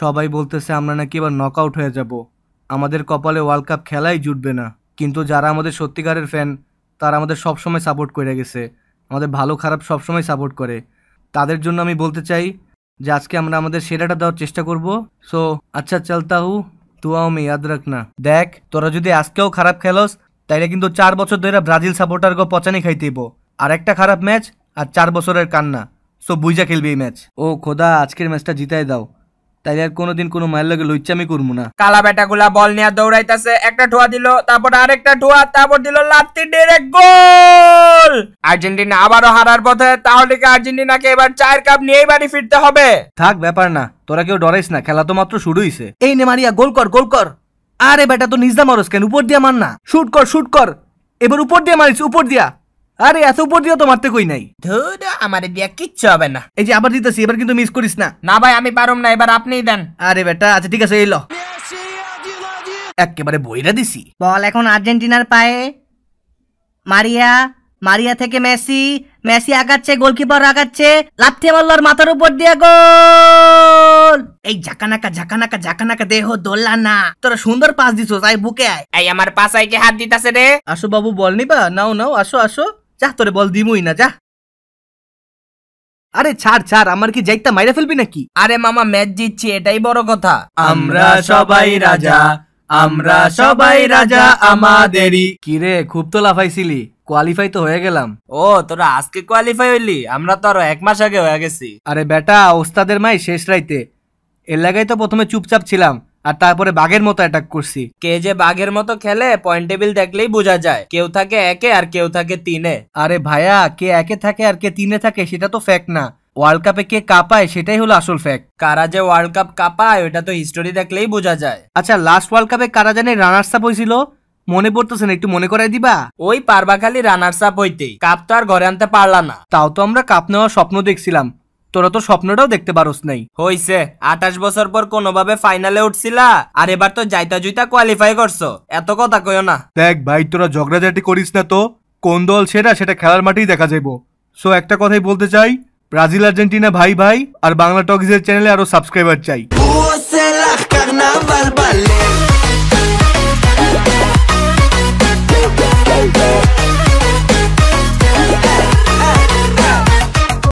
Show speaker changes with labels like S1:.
S1: সবাই বলতেছে আমরা নাকি এবার নক আউট হয়ে যাব আমাদের কপালে ওয়ার্ল্ড কাপ খেলাই জুটবে না কিন্তু যারা আমাদের সত্যিকারের ফ্যান তারা আমাদের সবসময় সাপোর্ট করে গেছে আমাদের ভালো খারাপ সবসময় সাপোর্ট করে তাদের জন্য আমি বলতে চাই যে আজকে আমরা আমাদের সেরাটা দেওয়ার চেষ্টা করব সো আচ্ছা চল হু তুয়াও মে ইয়াদ রাখ না দেখ তোরা যদি আজকেও খারাপ খেলস তাইলে কিন্তু চার বছর ধরে ব্রাজিল সাপোর্টার গো পচানি খাইতেইব আর একটা খারাপ ম্যাচ আর চার বছরের কান্না সো বুইজা খেলবি এই ম্যাচ ও খোদা আজকের ম্যাচটা জিতাই দাও তাইলে আর কোনোদিন কোনো মায়ের লগে লুচ্চামি করবো না কালা বেটাগুলা বল নিয়ে দৌড়াইতেছে একটা ঠোয়া দিল তারপর আরেকটা ঠোয়া তারপর দিল লাত্তি ডিরেক্ট গোল আর্জেন্টিনা আবারও হারার পথে তাহলে কি আর্জেন্টিনাকে এবার চায়ের কাপ নিয়েই বাড়ি ফিরতে হবে থাক ব্যাপার না তোরা কেউ ডরাইস না খেলা তো মাত্র শুরু হইছে এই নে মারিয়া গোল কর গোল কর আরে বেটা তো নিজদা মারস কেন উপর দিয়া মার না শুট কর শুট কর এবার উপর দিয়া মারিস উপর দিয়া আরে এত উপর দিয়ে তো মারতে কই নাই আমার দিয়া কিচ্ছু হবে না এই যে আবার দিতেছি এবার কিন্তু মিস করিস না না ভাই আমি পারম না এবার আপনিই দেন আরে বেটা আচ্ছা ঠিক আছে এলো একেবারে বইরা দিছি বল এখন আর্জেন্টিনার পায়ে মারিয়া মারিয়া থেকে মেসি মেসি আগাচ্ছে গোলকিপার আগাচ্ছে লাথি মারলোর মাথার উপর দিয়ে গোল এই ঝাঁকানাকা ঝাঁকানাকা ঝাঁকানাকা দেহ দোল্লা না তোরা সুন্দর পাস দিছো তাই বুকে আয় এই আমার পাশায় কি হাত দিতাছে রে আসো বাবু বল নিবা নাও নাও আসো আসো যা তোরে বল দিমুই না যা আরে ছাড় ছাড় আমার কি যাইতা মাইরা ফেলবি নাকি আরে মামা ম্যাচ জিতছি এটাই বড় কথা আমরা সবাই রাজা আমরা সবাই রাজা আমাদেরই কিরে খুব তো লাফাইছিলি কোয়ালিফাই তো হয়ে গেলাম ও তোরা আজকে কোয়ালিফাই হইলি আমরা তো আরো এক মাস আগে হয়ে গেছি আরে বেটা ওস্তাদের মাই শেষ রাইতে এর লাগাই তো প্রথমে চুপচাপ ছিলাম আর তারপরে বাঘের মতো অ্যাটাক করছি কে যে বাঘের মতো খেলে পয়েন্ট টেবিল দেখলেই বোঝা যায় কেউ থাকে একে আর কেউ থাকে তিনে আরে ভাইয়া কে একে থাকে আর কে তিনে থাকে সেটা তো ফ্যাক্ট না ওয়ার্ল্ড কাপে কে কাপায় সেটাই হলো আসল ফ্যাক্ট কারা যে ওয়ার্ল্ড কাপ কাপায় ওটা তো হিস্টোরি দেখলেই বোঝা যায় আচ্ছা লাস্ট ওয়ার্ল্ড কাপে কারা জানে রানার্স আপ হয়েছিল মনে পড়তেছে না একটু মনে করাই দিবা ওই পারবা খালি রানার্স আপ হইতেই কাপ তো আর ঘরে আনতে পারলা না তাও তো আমরা কাপ নেওয়ার স্বপ্ন দেখছিলাম তোরা তো স্বপ্নটাও দেখতে পারোস নাই হইছে আঠাশ বছর পর কোনোভাবে ফাইনালে উঠছিলা আর এবার তো যাইতা জুইতা কোয়ালিফাই করছো এত কথা কইও না দেখ ভাই তোরা ঝগড়াঝাটি করিস না তো কোন দল সেটা সেটা খেলার মাঠেই দেখা যাইব সো একটা কথাই বলতে চাই ব্রাজিল আর্জেন্টিনা ভাই ভাই আর বাংলা টকিজের চ্যানেলে আরো সাবস্ক্রাইবার চাই